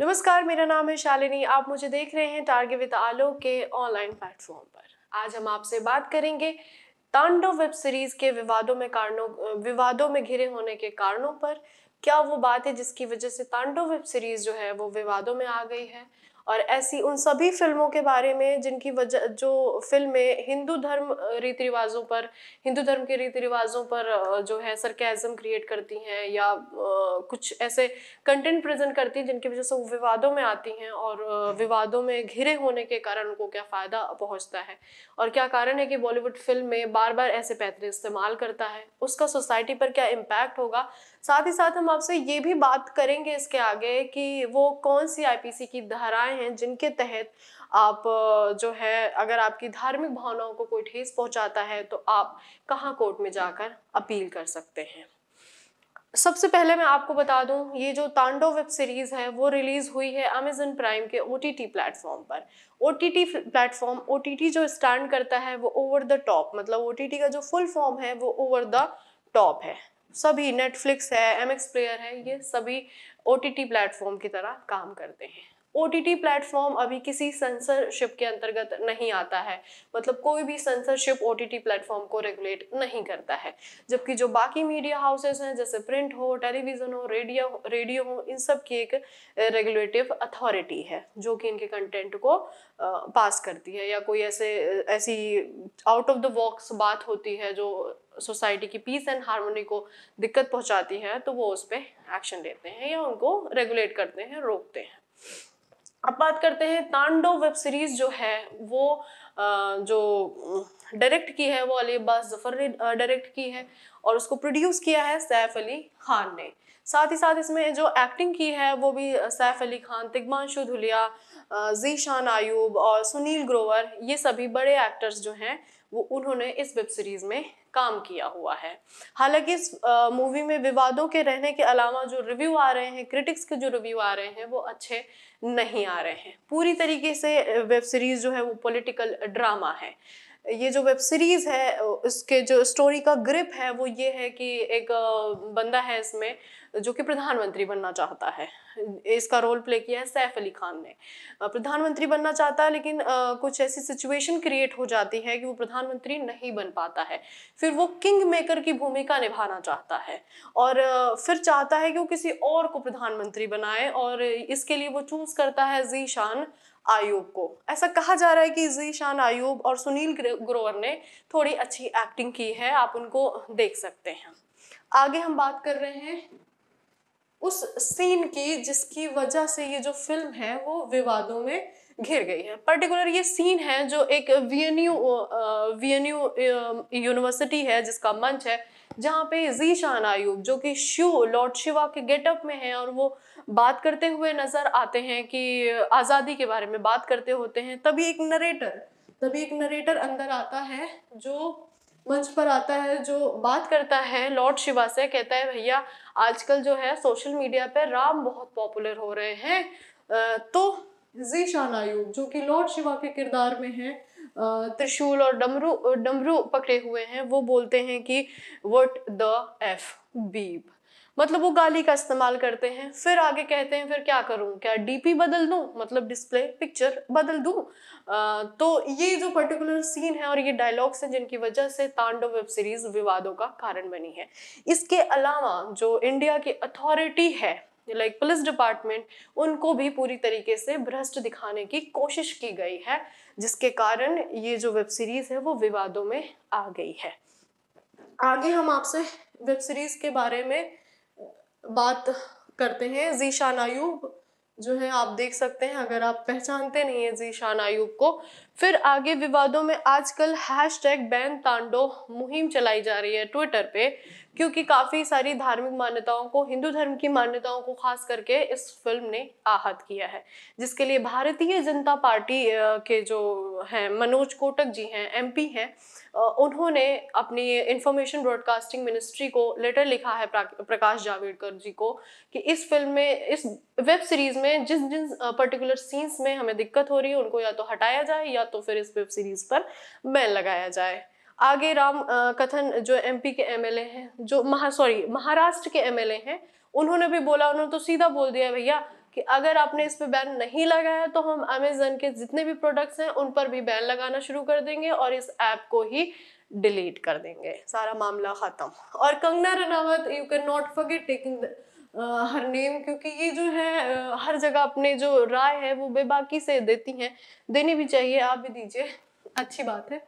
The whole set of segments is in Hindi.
नमस्कार मेरा नाम है शालिनी आप मुझे देख रहे हैं टारगेट विद आलो के ऑनलाइन प्लेटफॉर्म पर आज हम आपसे बात करेंगे तांडव वेब सीरीज के विवादों में कारणों विवादों में घिरे होने के कारणों पर क्या वो बात है जिसकी वजह से तांडव वेब सीरीज जो है वो विवादों में आ गई है और ऐसी उन सभी फिल्मों के बारे में जिनकी वजह जो फिल्में हिंदू धर्म रीति रिवाजों पर हिंदू धर्म के रीति रिवाजों पर जो है सरकेज़म क्रिएट करती हैं या कुछ ऐसे कंटेंट प्रेजेंट करती हैं जिनकी वजह से वो विवादों में आती हैं और विवादों में घिरे होने के कारण उनको क्या फ़ायदा पहुँचता है और क्या कारण है कि बॉलीवुड फिल्म में बार बार ऐसे पैतरे इस्तेमाल करता है उसका सोसाइटी पर क्या इम्पैक्ट होगा साथ ही साथ हम आपसे ये भी बात करेंगे इसके आगे कि वो कौन सी आईपीसी की धाराएं हैं जिनके तहत आप जो है अगर आपकी धार्मिक भावनाओं को कोई ठेस पहुंचाता है तो आप कहाँ कोर्ट में जाकर अपील कर सकते हैं सबसे पहले मैं आपको बता दूं ये जो तांडो वेब सीरीज़ है वो रिलीज़ हुई है अमेजन प्राइम के ओ टी टी प्लेटफॉर्म पर O T T platform O T T जो स्टैंड करता है वो ओवर द टॉप मतलब ओ टी टी का जो फुल फॉर्म है वो ओवर द टॉप है सभी नेटफ्लिक्स है एम एक्स प्लेयर है ये सभी ओ टी टी प्लेटफॉर्म की तरह काम करते हैं ओ टी प्लेटफॉर्म अभी किसी सेंसरशिप के अंतर्गत नहीं आता है मतलब कोई भी सेंसरशिप ओ टी प्लेटफॉर्म को रेगुलेट नहीं करता है जबकि जो बाकी मीडिया हाउसेस हैं जैसे प्रिंट हो टेलीविज़न हो रेडियो रेडियो हो इन सब की एक रेगुलेटिव अथॉरिटी है जो कि इनके कंटेंट को पास करती है या कोई ऐसे ऐसी आउट ऑफ द बॉक्स बात होती है जो सोसाइटी की पीस एंड हारमोनी को दिक्कत पहुंचाती है तो वो उस पर एक्शन लेते हैं या उनको रेगुलेट करते हैं रोकते हैं अब बात करते हैं तांडो वेब सीरीज़ जो है वो जो डायरेक्ट की है वो अली अब्बास जफ़र ने डायरेक्ट की है और उसको प्रोड्यूस किया है सैफ अली खान ने साथ ही साथ इसमें जो एक्टिंग की है वो भी सैफ अली खान तिगमांशु धुलिया जीशान आयूब और सुनील ग्रोवर ये सभी बड़े एक्टर्स जो हैं वो उन्होंने इस वेब सीरीज़ में काम किया हुआ है हालांकि इस मूवी में विवादों के रहने के अलावा जो रिव्यू आ रहे हैं क्रिटिक्स के जो रिव्यू आ रहे हैं वो अच्छे नहीं आ रहे हैं पूरी तरीके से वेब सीरीज़ जो है वो पॉलिटिकल ड्रामा है ये जो वेब सीरीज़ है उसके जो स्टोरी का ग्रिप है वो ये है कि एक बंदा है इसमें जो कि प्रधानमंत्री बनना चाहता है इसका रोल प्ले किया है सैफ अली खान ने प्रधानमंत्री बनना चाहता है लेकिन कुछ ऐसी सिचुएशन क्रिएट हो जाती है कि वो प्रधानमंत्री नहीं बन पाता है फिर वो किंग मेकर की भूमिका निभाना चाहता है और फिर चाहता है कि वो किसी और को प्रधानमंत्री बनाए और इसके लिए वो चूज करता है जी आयुब आयूब को ऐसा कहा जा रहा है कि जी आयुब आयूब और सुनील ग्रोवर ने थोड़ी अच्छी एक्टिंग की है आप उनको देख सकते हैं आगे हम बात कर रहे हैं उस सीन की जिसकी वजह से ये जो फिल्म है वो विवादों में घिर गई है पर्टिकुलर ये सीन है जो एक वीएनयू वीएनयू यूनिवर्सिटी है जिसका मंच है जहाँ पे जी आयुब आयूब जो कि शिव लॉर्ड शिवा के गेटअप में है और वो बात करते हुए नज़र आते हैं कि आज़ादी के बारे में बात करते होते हैं तभी एक नरेटर तभी एक नरेटर अंदर आता है जो मंच पर आता है जो बात करता है लॉर्ड शिवा से कहता है भैया आजकल जो है सोशल मीडिया पर राम बहुत पॉपुलर हो रहे हैं तो जीशान आयुब जो कि लॉर्ड शिवा के किरदार में है त्रिशूल और डमरू डमरू पकड़े हुए हैं वो बोलते हैं कि वट द एफ बीब मतलब वो गाली का इस्तेमाल करते हैं फिर आगे कहते हैं फिर क्या करूं क्या डीपी बदल दूं मतलब डिस्प्ले पिक्चर बदल दूं आ, तो ये जो पर्टिकुलर सीन है और ये डायलॉग्स हैं जिनकी वजह से तांडव वेब सीरीज विवादों का कारण बनी है इसके अलावा जो इंडिया की अथॉरिटी है लाइक पुलिस डिपार्टमेंट उनको भी पूरी तरीके से भ्रष्ट दिखाने की कोशिश की गई है जिसके कारण ये जो वेब सीरीज़ है वो विवादों में आ गई है आगे हम आपसे वेब सीरीज़ के बारे में बात करते हैं जीशान आयूब जो है आप देख सकते हैं अगर आप पहचानते नहीं है जीशान आयूब को फिर आगे विवादों में आजकल हैश टैग बैन तांडो मुहिम चलाई जा रही है ट्विटर पे क्योंकि काफ़ी सारी धार्मिक मान्यताओं को हिंदू धर्म की मान्यताओं को खास करके इस फिल्म ने आहत किया है जिसके लिए भारतीय जनता पार्टी के जो हैं मनोज कोटक जी हैं एमपी हैं उन्होंने अपनी इंफॉर्मेशन ब्रॉडकास्टिंग मिनिस्ट्री को लेटर लिखा है प्रकाश जावड़ेकर जी को कि इस फिल्म में इस वेब सीरीज़ में जिस जिन पर्टिकुलर सीन्स में हमें दिक्कत हो रही है उनको या तो हटाया जाए या तो फिर इस वेब सीरीज पर बैन लगाया जाए आगे राम कथन जो एमपी के एमएलए हैं जो महा सॉरी महाराष्ट्र के एमएलए हैं उन्होंने भी बोला उन्होंने तो सीधा बोल दिया भैया कि अगर आपने इस पे बैन नहीं लगाया तो हम अमेजन के जितने भी प्रोडक्ट्स हैं उन पर भी बैन लगाना शुरू कर देंगे और इस ऐप को ही डिलीट कर देंगे सारा मामला ख़त्म और Kangana Ranaut you can not forget taking her name क्योंकि ये जो है हर जगह अपने जो राय है वो बेबाकी से देती हैं देनी भी चाहिए आप भी दीजिए अच्छी बात है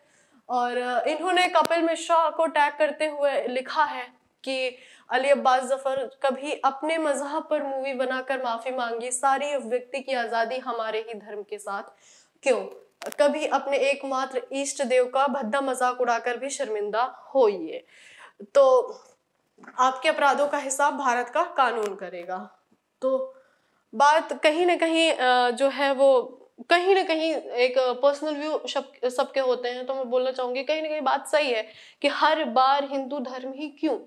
और इन्होंने कपिल मिश्रा को टैग करते हुए लिखा है कि अली अब्बास जफर कभी अपने मजहब पर मूवी बनाकर माफ़ी मांगी सारी व्यक्ति की आज़ादी हमारे ही धर्म के साथ क्यों कभी अपने एकमात्र ईष्ट देव का भद्दा मजाक उड़ाकर भी शर्मिंदा होइए तो आपके अपराधों का हिसाब भारत का कानून करेगा तो बात कहीं ना कहीं जो है वो कहीं ना कहीं एक पर्सनल व्यू सब सबके होते हैं तो मैं बोलना चाहूंगी कहीं ना कहीं बात सही है कि हर बार हिंदू धर्म ही क्यों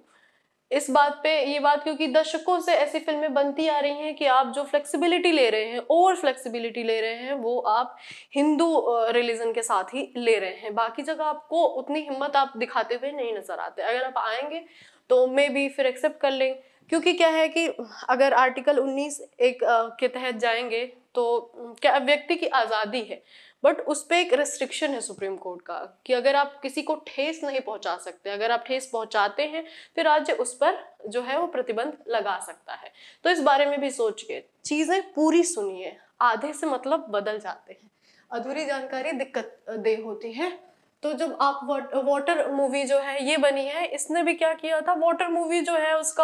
इस बात पे ये बात क्योंकि दशकों से ऐसी फिल्में बनती आ रही हैं कि आप जो फ्लेक्सिबिलिटी ले रहे हैं और फ्लेक्सिबिलिटी ले रहे हैं वो आप हिंदू रिलीजन के साथ ही ले रहे हैं बाकी जगह आपको उतनी हिम्मत आप दिखाते हुए नहीं नज़र आते अगर आप आएंगे तो मे भी फिर एक्सेप्ट कर लें क्योंकि क्या है कि अगर आर्टिकल 19 एक आ, के तहत जाएंगे तो क्या व्यक्ति की आज़ादी है बट उस पर एक रेस्ट्रिक्शन है सुप्रीम कोर्ट का कि अगर आप किसी को ठेस नहीं पहुंचा सकते अगर आप ठेस पहुंचाते हैं फिर तो राज्य उस पर जो है वो प्रतिबंध लगा सकता है तो इस बारे में भी सोचिए चीज़ें पूरी सुनिए आधे से मतलब बदल जाते हैं अधूरी जानकारी दिक्कत दे होती है तो जब आप वाटर मूवी जो है ये बनी है इसने भी क्या किया था वाटर मूवी जो है उसका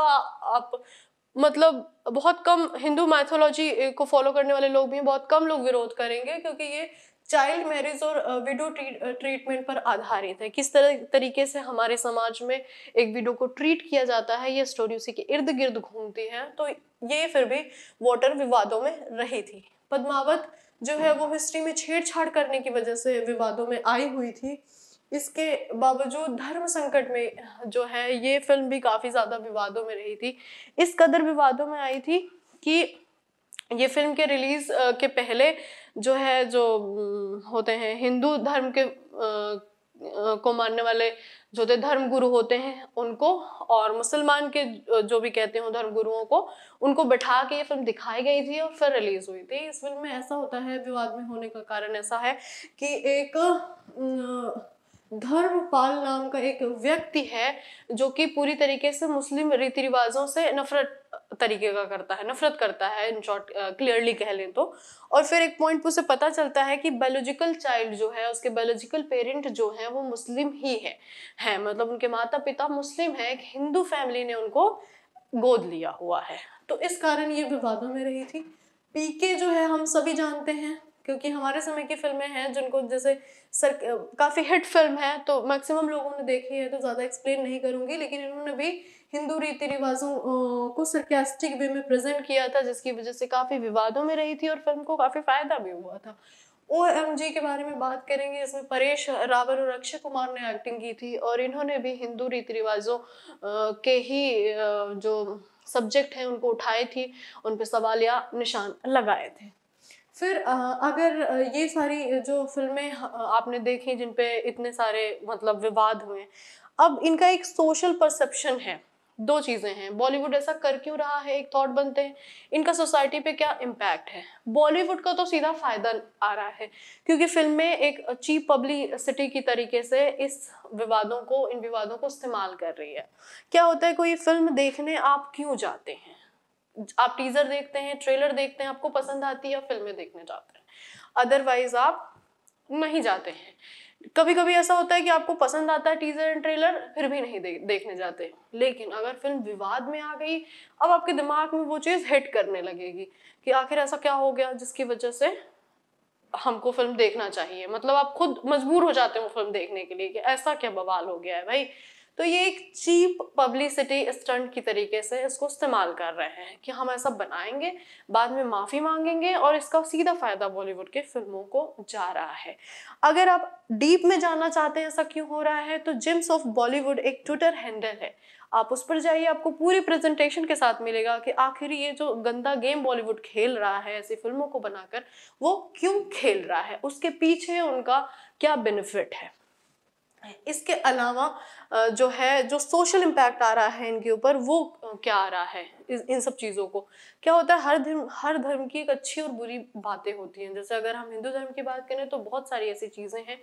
आप मतलब बहुत कम हिंदू मैथोलॉजी को फॉलो करने वाले लोग भी बहुत कम लोग विरोध करेंगे क्योंकि ये चाइल्ड मैरिज और विडो ट्रीटमेंट पर आधारित है किस तरह तरीके से हमारे समाज में एक विडो को ट्रीट किया जाता है ये स्टोरी उसी के इर्द गिर्द घूमती है तो ये फिर भी वाटर विवादों में रही थी पद्मावत जो है वो हिस्ट्री में छेड़छाड़ करने की वजह से विवादों में आई हुई थी इसके बावजूद धर्म संकट में जो है ये फिल्म भी काफ़ी ज़्यादा विवादों में रही थी इस कदर विवादों में आई थी कि ये फिल्म के रिलीज़ के पहले जो है जो होते हैं हिंदू धर्म के को मानने वाले जो थे धर्म गुरु होते हैं उनको और मुसलमान के जो भी कहते हो धर्म गुरुओं को उनको बैठा के ये फिल्म दिखाई गई थी और फिर रिलीज हुई थी इस फिल्म में ऐसा होता है विवाद में होने का कारण ऐसा है कि एक धर्मपाल नाम का एक व्यक्ति है जो कि पूरी तरीके से मुस्लिम रीति रिवाजों से नफरत तरीके का करता है नफरत करता है इन शॉर्ट क्लियरली कह लें तो और फिर एक पॉइंट पर उसे पता चलता है कि बायोलॉजिकल चाइल्ड जो है उसके बायोलॉजिकल पेरेंट जो है वो मुस्लिम ही है है मतलब उनके माता पिता मुस्लिम है एक हिंदू फैमिली ने उनको गोद लिया हुआ है तो इस कारण ये विवादों में रही थी पीके जो है हम सभी जानते हैं क्योंकि हमारे समय की फिल्में हैं जिनको जैसे सर काफ़ी हिट फिल्म है तो मैक्सिमम लोगों ने देखी है तो ज़्यादा एक्सप्लेन नहीं करूँगी लेकिन इन्होंने भी हिंदू रीति रिवाजों को सरकेस्टिक वे में प्रेजेंट किया था जिसकी वजह से काफ़ी विवादों में रही थी और फिल्म को काफ़ी फ़ायदा भी हुआ था ओ एम जी के बारे में बात करेंगे इसमें परेश रावल और अक्षय कुमार ने एक्टिंग की थी और इन्होंने भी हिंदू रीति रिवाजों के ही जो सब्जेक्ट हैं उनको उठाए थी उन पर सवालिया निशान लगाए थे फिर अगर ये सारी जो फिल्में आपने देखी जिन पे इतने सारे मतलब विवाद हुए अब इनका एक सोशल परसेप्शन है दो चीज़ें हैं बॉलीवुड ऐसा कर क्यों रहा है एक थॉट बनते हैं इनका सोसाइटी पे क्या इम्पैक्ट है बॉलीवुड का तो सीधा फ़ायदा आ रहा है क्योंकि फिल्में एक चीप पब्लिसिटी की तरीके से इस विवादों को इन विवादों को इस्तेमाल कर रही है क्या होता है कोई फिल्म देखने आप क्यों जाते हैं आप टीजर देखते हैं ट्रेलर देखते हैं आपको पसंद आती है फिल्में देखने जाते हैं अदरवाइज आप नहीं जाते हैं कभी कभी ऐसा होता है कि आपको पसंद आता है टीजर एंड ट्रेलर फिर भी नहीं दे, देखने जाते लेकिन अगर फिल्म विवाद में आ गई अब आपके दिमाग में वो चीज़ हिट करने लगेगी कि आखिर ऐसा क्या हो गया जिसकी वजह से हमको फिल्म देखना चाहिए मतलब आप खुद मजबूर हो जाते हो फिल्म देखने के लिए कि ऐसा क्या बवाल हो गया है भाई तो ये एक चीप पब्लिसिटी स्टंट की तरीके से इसको इस्तेमाल कर रहे हैं कि हम ऐसा बनाएंगे बाद में माफ़ी मांगेंगे और इसका सीधा फ़ायदा बॉलीवुड के फिल्मों को जा रहा है अगर आप डीप में जाना चाहते हैं ऐसा क्यों हो रहा है तो जिम्स ऑफ बॉलीवुड एक ट्विटर हैंडल है आप उस पर जाइए आपको पूरी प्रेजेंटेशन के साथ मिलेगा कि आखिर ये जो गंदा गेम बॉलीवुड खेल रहा है ऐसी फिल्मों को बनाकर वो क्यों खेल रहा है उसके पीछे उनका क्या बेनिफिट है इसके अलावा जो है जो सोशल इम्पैक्ट आ रहा है इनके ऊपर वो क्या आ रहा है इन सब चीज़ों को क्या होता है हर धर्म हर धर्म की एक अच्छी और बुरी बातें होती हैं जैसे अगर हम हिंदू धर्म की बात करें तो बहुत सारी ऐसी चीज़ें हैं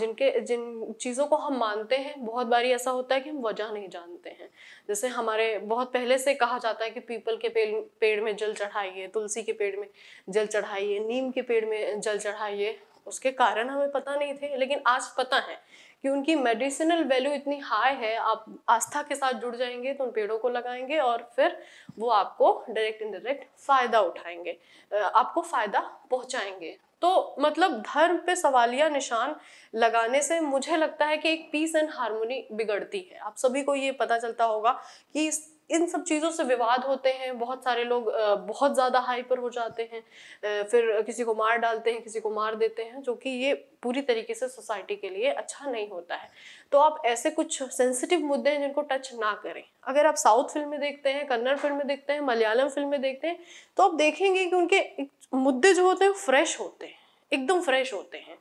जिनके जिन चीज़ों को हम मानते हैं बहुत बारी ऐसा होता है कि हम वजह नहीं जानते हैं जैसे हमारे बहुत पहले से कहा जाता है कि पीपल के पेड़ पेड़ में जल चढ़ाइए तुलसी के पेड़ में जल चढ़ाइए नीम के पेड़ में जल चढ़ाइए उसके कारण हमें पता नहीं थे लेकिन आज पता है कि उनकी मेडिसिनल वैल्यू इतनी हाई है आप आस्था के साथ जुड़ जाएंगे तो उन पेड़ों को लगाएंगे और फिर वो आपको डायरेक्ट इनडायरेक्ट फ़ायदा उठाएंगे आपको फ़ायदा पहुंचाएंगे तो मतलब धर्म पे सवालिया निशान लगाने से मुझे लगता है कि एक पीस एंड हारमोनी बिगड़ती है आप सभी को ये पता चलता होगा कि इन सब चीज़ों से विवाद होते हैं बहुत सारे लोग बहुत ज़्यादा हाइपर हो जाते हैं फिर किसी को मार डालते हैं किसी को मार देते हैं जो कि ये पूरी तरीके से सोसाइटी के लिए अच्छा नहीं होता है तो आप ऐसे कुछ सेंसिटिव मुद्दे हैं जिनको टच ना करें अगर आप साउथ फिल्में देखते हैं कन्नड़ फिल्में देखते हैं मलयालम फिल्में देखते हैं तो आप देखेंगे कि उनके मुद्दे जो होते हैं फ्रेश होते हैं एकदम फ्रेश होते हैं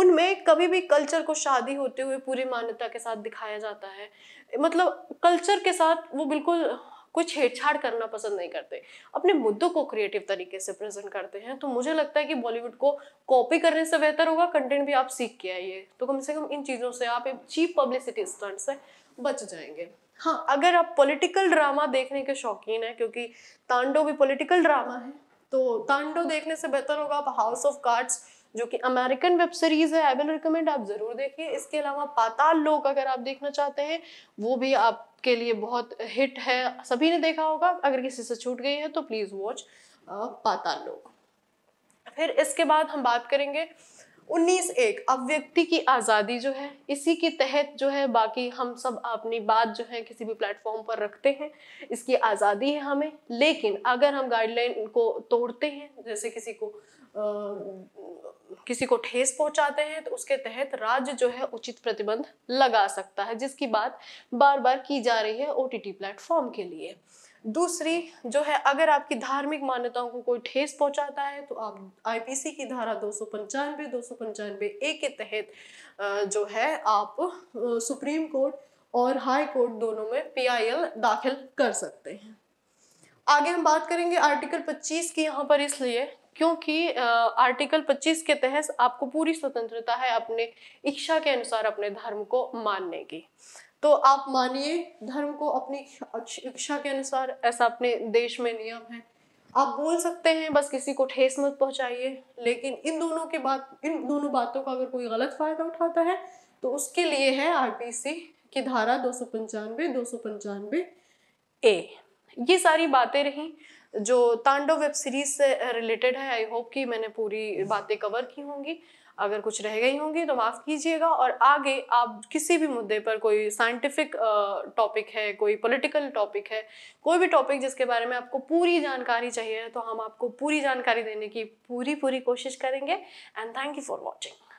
उनमें कभी भी कल्चर को शादी होते हुए पूरी मान्यता के साथ दिखाया जाता है मतलब कल्चर के साथ वो बिल्कुल कोई छेड़छाड़ करना पसंद नहीं करते अपने मुद्दों को क्रिएटिव तरीके से प्रेजेंट करते हैं तो मुझे लगता है कि बॉलीवुड को कॉपी करने से बेहतर होगा कंटेंट भी आप सीख के आइए तो कम से कम इन चीज़ों से आप एक चीप पब्लिसिटी स्टंट से बच जाएंगे हाँ अगर आप पॉलिटिकल ड्रामा देखने के शौकीन हैं क्योंकि तांडो भी पॉलिटिकल ड्रामा है तो तांडो देखने से बेहतर होगा आप हाउस ऑफ कार्ड्स जो कि अमेरिकन वेब सीरीज़ है आई विल रिकमेंड आप ज़रूर देखिए इसके अलावा पाताल लोक अगर आप देखना चाहते हैं वो भी आपके लिए बहुत हिट है सभी ने देखा होगा अगर किसी से छूट गई है तो प्लीज़ वॉच पाताल लोक फिर इसके बाद हम बात करेंगे उन्नीस एक अभिव्यक्ति की आज़ादी जो है इसी के तहत जो है बाकी हम सब अपनी बात जो है किसी भी प्लेटफॉर्म पर रखते हैं इसकी आज़ादी है हमें लेकिन अगर हम गाइडलाइन को तोड़ते हैं जैसे किसी को किसी को ठेस पहुंचाते हैं तो उसके तहत राज्य जो है उचित प्रतिबंध लगा सकता है जिसकी बात बार बार की जा रही है ओ टी प्लेटफॉर्म के लिए दूसरी जो है अगर आपकी धार्मिक मान्यताओं को कोई ठेस पहुंचाता है तो आप आईपीसी की धारा दो सौ पंचानवे दो सौ पंचानवे ए के तहत जो है आप सुप्रीम कोर्ट और हाई कोर्ट दोनों में पीआईएल दाखिल कर सकते हैं आगे हम बात करेंगे आर्टिकल 25 की यहाँ पर इसलिए क्योंकि आर्टिकल 25 के तहत आपको पूरी स्वतंत्रता है अपने इच्छा के अनुसार अपने धर्म को मानने की तो आप मानिए धर्म को अपनी इच्छा के अनुसार ऐसा अपने देश में नियम है आप बोल सकते हैं बस किसी को ठेस मत पहुंचाइए लेकिन इन दोनों के बात इन दोनों बातों का अगर कोई गलत फ़ायदा उठाता है तो उसके लिए है आरटीसी की धारा दो सौ पंचानवे दो सौ ए ये सारी बातें रही जो तांडव वेब सीरीज से रिलेटेड है आई होप कि मैंने पूरी बातें कवर की होंगी अगर कुछ रह गई होंगी तो माफ़ कीजिएगा और आगे आप किसी भी मुद्दे पर कोई साइंटिफिक टॉपिक है कोई पॉलिटिकल टॉपिक है कोई भी टॉपिक जिसके बारे में आपको पूरी जानकारी चाहिए तो हम आपको पूरी जानकारी देने की पूरी पूरी कोशिश करेंगे and thank you for watching